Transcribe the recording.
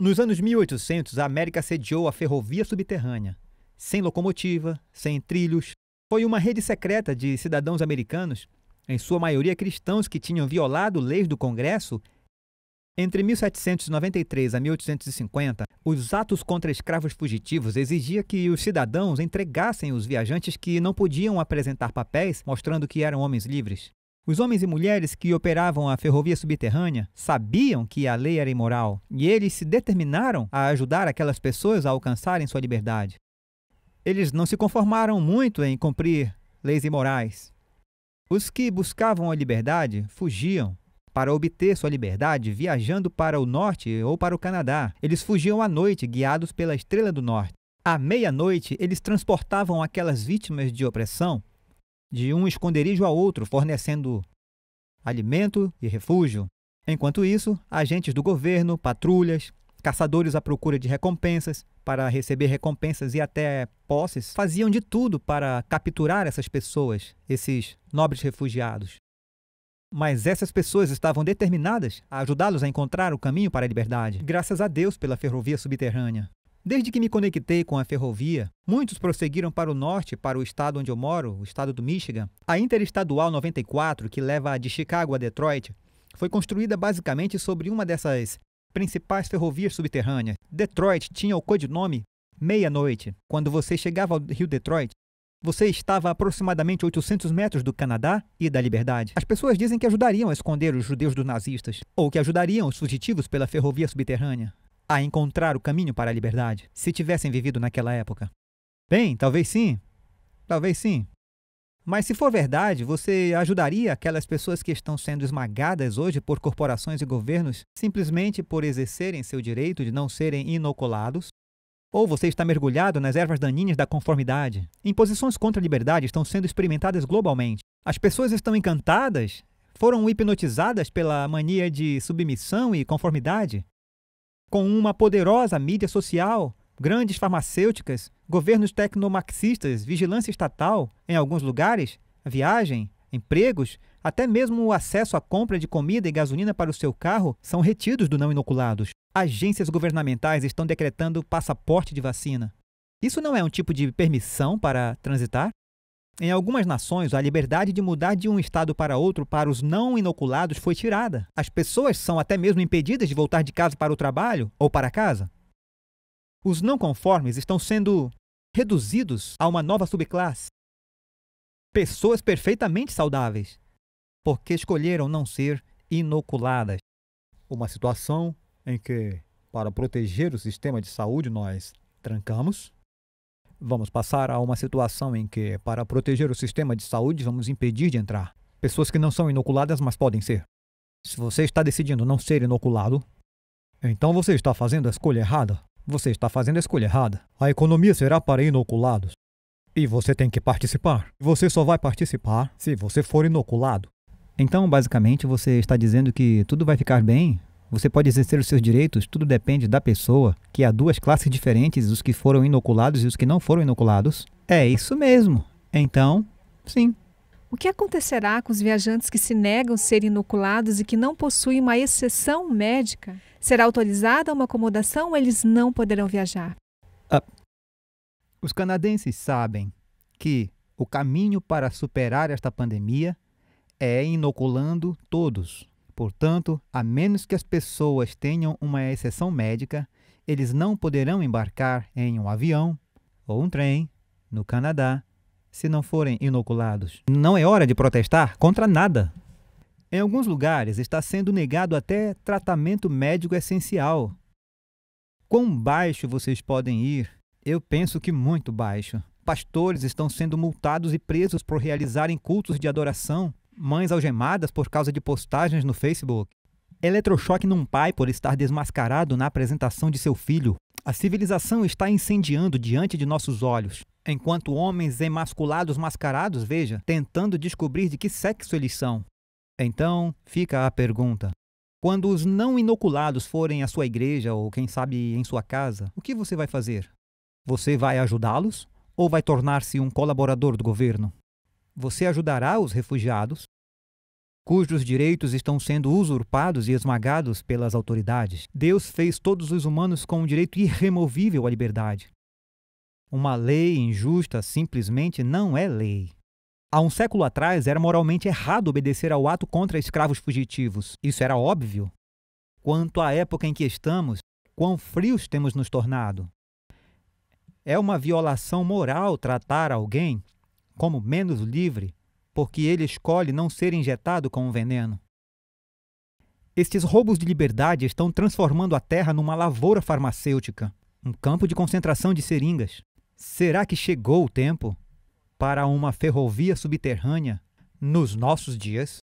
Nos anos 1800, a América sediou a ferrovia subterrânea. Sem locomotiva, sem trilhos, foi uma rede secreta de cidadãos americanos, em sua maioria cristãos que tinham violado leis do Congresso. Entre 1793 a 1850, os atos contra escravos fugitivos exigia que os cidadãos entregassem os viajantes que não podiam apresentar papéis mostrando que eram homens livres. Os homens e mulheres que operavam a ferrovia subterrânea sabiam que a lei era imoral e eles se determinaram a ajudar aquelas pessoas a alcançarem sua liberdade. Eles não se conformaram muito em cumprir leis imorais. Os que buscavam a liberdade fugiam. Para obter sua liberdade, viajando para o norte ou para o Canadá, eles fugiam à noite, guiados pela Estrela do Norte. À meia-noite, eles transportavam aquelas vítimas de opressão de um esconderijo a outro, fornecendo alimento e refúgio. Enquanto isso, agentes do governo, patrulhas, caçadores à procura de recompensas, para receber recompensas e até posses, faziam de tudo para capturar essas pessoas, esses nobres refugiados. Mas essas pessoas estavam determinadas a ajudá-los a encontrar o caminho para a liberdade, graças a Deus pela ferrovia subterrânea. Desde que me conectei com a ferrovia, muitos prosseguiram para o norte, para o estado onde eu moro, o estado do Michigan. A Interestadual 94, que leva de Chicago a Detroit, foi construída basicamente sobre uma dessas principais ferrovias subterrâneas. Detroit tinha o codinome Meia-Noite. Quando você chegava ao rio Detroit, você estava a aproximadamente 800 metros do Canadá e da Liberdade. As pessoas dizem que ajudariam a esconder os judeus dos nazistas, ou que ajudariam os fugitivos pela ferrovia subterrânea a encontrar o caminho para a liberdade, se tivessem vivido naquela época? Bem, talvez sim. Talvez sim. Mas se for verdade, você ajudaria aquelas pessoas que estão sendo esmagadas hoje por corporações e governos simplesmente por exercerem seu direito de não serem inoculados? Ou você está mergulhado nas ervas daninhas da conformidade? Imposições contra a liberdade estão sendo experimentadas globalmente. As pessoas estão encantadas? Foram hipnotizadas pela mania de submissão e conformidade? com uma poderosa mídia social, grandes farmacêuticas, governos tecnomarxistas, vigilância estatal, em alguns lugares, viagem, empregos, até mesmo o acesso à compra de comida e gasolina para o seu carro são retidos do não inoculados. Agências governamentais estão decretando passaporte de vacina. Isso não é um tipo de permissão para transitar? Em algumas nações, a liberdade de mudar de um estado para outro para os não inoculados foi tirada. As pessoas são até mesmo impedidas de voltar de casa para o trabalho ou para casa. Os não conformes estão sendo reduzidos a uma nova subclasse. Pessoas perfeitamente saudáveis, porque escolheram não ser inoculadas. Uma situação em que, para proteger o sistema de saúde, nós trancamos Vamos passar a uma situação em que, para proteger o sistema de saúde, vamos impedir de entrar pessoas que não são inoculadas, mas podem ser. Se você está decidindo não ser inoculado, então você está fazendo a escolha errada. Você está fazendo a escolha errada. A economia será para inoculados. E você tem que participar. Você só vai participar se você for inoculado. Então, basicamente, você está dizendo que tudo vai ficar bem você pode exercer os seus direitos, tudo depende da pessoa, que há duas classes diferentes, os que foram inoculados e os que não foram inoculados. É isso mesmo. Então, sim. O que acontecerá com os viajantes que se negam a ser inoculados e que não possuem uma exceção médica? Será autorizada uma acomodação ou eles não poderão viajar? Ah, os canadenses sabem que o caminho para superar esta pandemia é inoculando todos, Portanto, a menos que as pessoas tenham uma exceção médica, eles não poderão embarcar em um avião ou um trem no Canadá se não forem inoculados. Não é hora de protestar contra nada. Em alguns lugares está sendo negado até tratamento médico essencial. Quão baixo vocês podem ir? Eu penso que muito baixo. Pastores estão sendo multados e presos por realizarem cultos de adoração mães algemadas por causa de postagens no Facebook, eletrochoque num pai por estar desmascarado na apresentação de seu filho. A civilização está incendiando diante de nossos olhos. Enquanto homens emasculados mascarados, veja, tentando descobrir de que sexo eles são. Então, fica a pergunta: quando os não inoculados forem à sua igreja ou, quem sabe, em sua casa, o que você vai fazer? Você vai ajudá-los ou vai tornar-se um colaborador do governo? você ajudará os refugiados, cujos direitos estão sendo usurpados e esmagados pelas autoridades. Deus fez todos os humanos com um direito irremovível à liberdade. Uma lei injusta simplesmente não é lei. Há um século atrás era moralmente errado obedecer ao ato contra escravos fugitivos. Isso era óbvio. Quanto à época em que estamos, quão frios temos nos tornado. É uma violação moral tratar alguém como menos livre, porque ele escolhe não ser injetado com o veneno. Estes roubos de liberdade estão transformando a Terra numa lavoura farmacêutica, um campo de concentração de seringas. Será que chegou o tempo para uma ferrovia subterrânea nos nossos dias?